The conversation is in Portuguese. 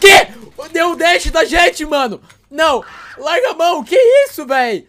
Que? Deu o dash da gente, mano! Não! Larga a mão! Que isso, velho?